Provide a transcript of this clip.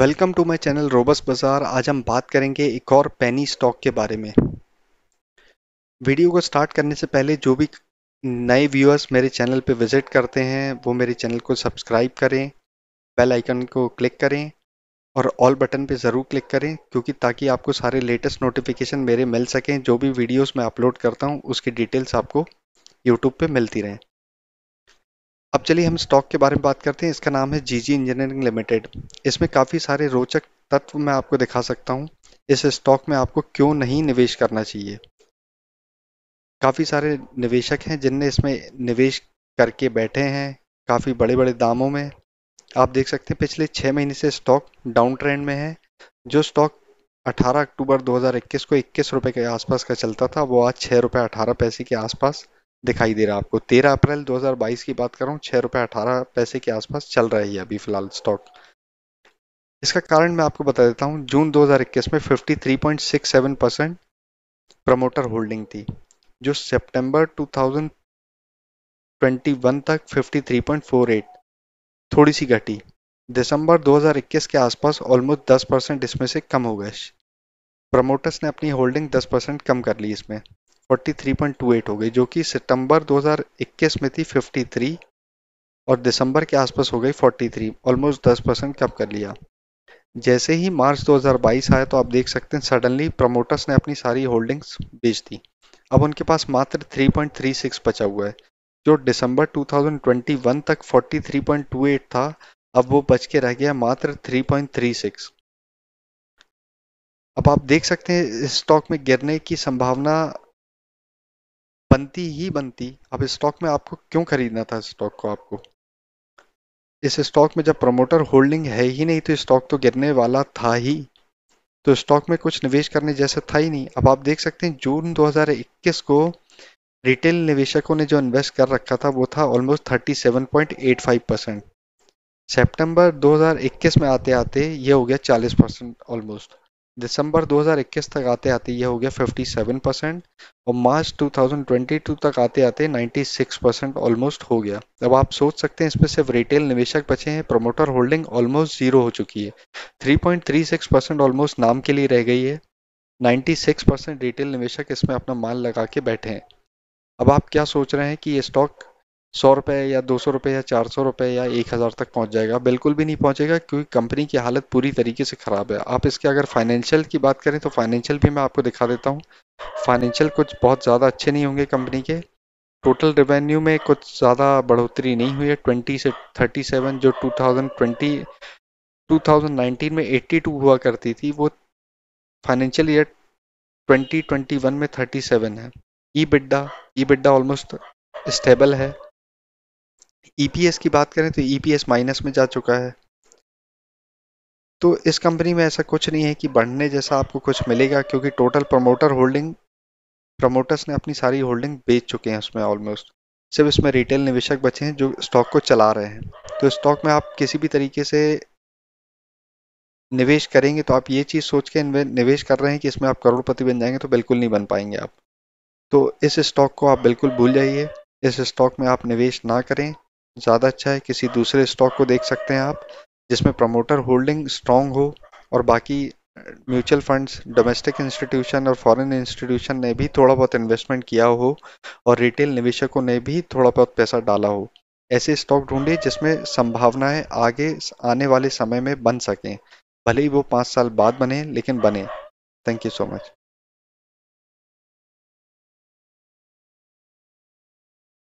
welcome to my channel रोबस बाजार आज हम बात करेंगे एक और पेनी स्टॉक के बारे में वीडियो को स्टार्ट करने से पहले जो भी नए व्यूअर्स मेरे चैनल पे विजिट करते हैं वो मेरे चैनल को सब्सक्राइब करें बेल आइकन को क्लिक करें और ऑल बटन पे ज़रूर क्लिक करें क्योंकि ताकि आपको सारे लेटेस्ट नोटिफिकेशन मेरे मिल सकें जो भी वीडियोस मैं अपलोड करता हूँ उसकी डिटेल्स आपको यूट्यूब पर मिलती रहें अब चलिए हम स्टॉक के बारे में बात करते हैं इसका नाम है जी जी इंजीनियरिंग लिमिटेड इसमें काफ़ी सारे रोचक तत्व मैं आपको दिखा सकता हूँ इस स्टॉक में आपको क्यों नहीं निवेश करना चाहिए काफ़ी सारे निवेशक हैं जिनने इसमें निवेश करके बैठे हैं काफ़ी बड़े बड़े दामों में आप देख सकते हैं पिछले छः महीने से स्टॉक डाउन ट्रेंड में है जो स्टॉक 18 अक्टूबर 2021 को इक्कीस रुपये के आसपास का चलता था वो आज छः रुपये अठारह पैसे के आसपास दिखाई दे रहा है आपको तेरह अप्रैल 2022 की बात कर रहा हूँ छह रुपये अठारह पैसे के आसपास चल रहा है अभी फिलहाल स्टॉक इसका कारण मैं आपको बता देता हूँ जून 2021 में 53.67 परसेंट प्रमोटर होल्डिंग थी जो सितंबर 2021 तक 53.48 थोड़ी सी घटी दिसंबर 2021 के आसपास ऑलमोस्ट 10 परसेंट इसमें से कम हो गए प्रमोटर्स ने अपनी होल्डिंग 10 परसेंट कम कर ली इसमें 43.28 हो गई जो कि सितंबर 2021 में थी 53 और दिसंबर के आसपास हो गई 43 ऑलमोस्ट 10 परसेंट कम कर लिया जैसे ही मार्च 2022 आया तो आप देख सकते हैं सडनली प्रमोटर्स ने अपनी सारी होल्डिंग्स बेच दी अब उनके पास मात्र 3.36 बचा हुआ है जो दिसंबर 2021 तक 43.28 था अब वो बच के रह गया मात्र 3.36 अब आप देख सकते हैं स्टॉक में गिरने की संभावना बनती ही बनती अब स्टॉक में आपको क्यों खरीदना था स्टॉक को आपको इस स्टॉक में जब प्रमोटर होल्डिंग है ही नहीं तो स्टॉक तो गिरने वाला था ही तो स्टॉक में कुछ निवेश करने जैसा था ही नहीं अब आप देख सकते हैं जून 2021 को रिटेल निवेशकों ने जो इन्वेस्ट कर रखा था वो था ऑलमोस्ट 37.85 परसेंट सेप्टेम्बर 2021 में आते आते ये हो गया 40 परसेंट ऑलमोस्ट दिसंबर 2021 तक आते आते ये हो गया 57 परसेंट और मार्च 2022 तक आते आते 96 परसेंट ऑलमोस्ट हो गया अब आप सोच सकते हैं इसमें सिर्फ रिटेल निवेशक बचे हैं प्रोमोटर होल्डिंग ऑलमोस्ट जीरो हो चुकी है 3.36 परसेंट ऑलमोस्ट नाम के लिए रह गई है 96 परसेंट रिटेल निवेशक इसमें अपना माल लगा के बैठे हैं अब आप क्या सोच रहे हैं कि ये स्टॉक सौ रुपये या दो सौ रुपये या चार सौ रुपये या एक हज़ार तक पहुंच जाएगा बिल्कुल भी नहीं पहुंचेगा क्योंकि कंपनी की हालत पूरी तरीके से ख़राब है आप इसके अगर फाइनेंशियल की बात करें तो फाइनेंशियल भी मैं आपको दिखा देता हूँ फाइनेंशियल कुछ बहुत ज़्यादा अच्छे नहीं होंगे कंपनी के टोटल रेवेन्यू में कुछ ज़्यादा बढ़ोतरी नहीं हुई है ट्वेंटी से थर्टी सेवन जो two thousand twenty two thousand nineteen में एट्टी टू हुआ करती थी वो financial year twenty twenty one में थर्टी सेवन है EBITDA EBITDA almost stable है ईपीएस e की बात करें तो ईपीएस e माइनस में जा चुका है तो इस कंपनी में ऐसा कुछ नहीं है कि बढ़ने जैसा आपको कुछ मिलेगा क्योंकि टोटल प्रमोटर होल्डिंग प्रमोटर्स ने अपनी सारी होल्डिंग बेच चुके हैं उसमें ऑलमोस्ट सिर्फ इसमें रिटेल निवेशक बचे हैं जो स्टॉक को चला रहे हैं तो स्टॉक में आप किसी भी तरीके से निवेश करेंगे तो आप ये चीज़ सोच के निवेश कर रहे हैं कि इसमें आप करोड़पति बन जाएंगे तो बिल्कुल नहीं बन पाएंगे आप तो इस स्टॉक को आप बिल्कुल भूल जाइए इस स्टॉक में आप निवेश ना करें ज़्यादा अच्छा है किसी दूसरे स्टॉक को देख सकते हैं आप जिसमें प्रमोटर होल्डिंग स्ट्रांग हो और बाकी म्यूचुअल फंड्स डोमेस्टिक इंस्टीट्यूशन और फॉरेन इंस्टीट्यूशन ने भी थोड़ा बहुत इन्वेस्टमेंट किया हो और रिटेल निवेशकों ने भी थोड़ा बहुत पैसा डाला हो ऐसे स्टॉक ढूंढिए जिसमें संभावनाएं आगे आने वाले समय में बन सकें भले ही वो पाँच साल बाद बने लेकिन बने थैंक यू सो मच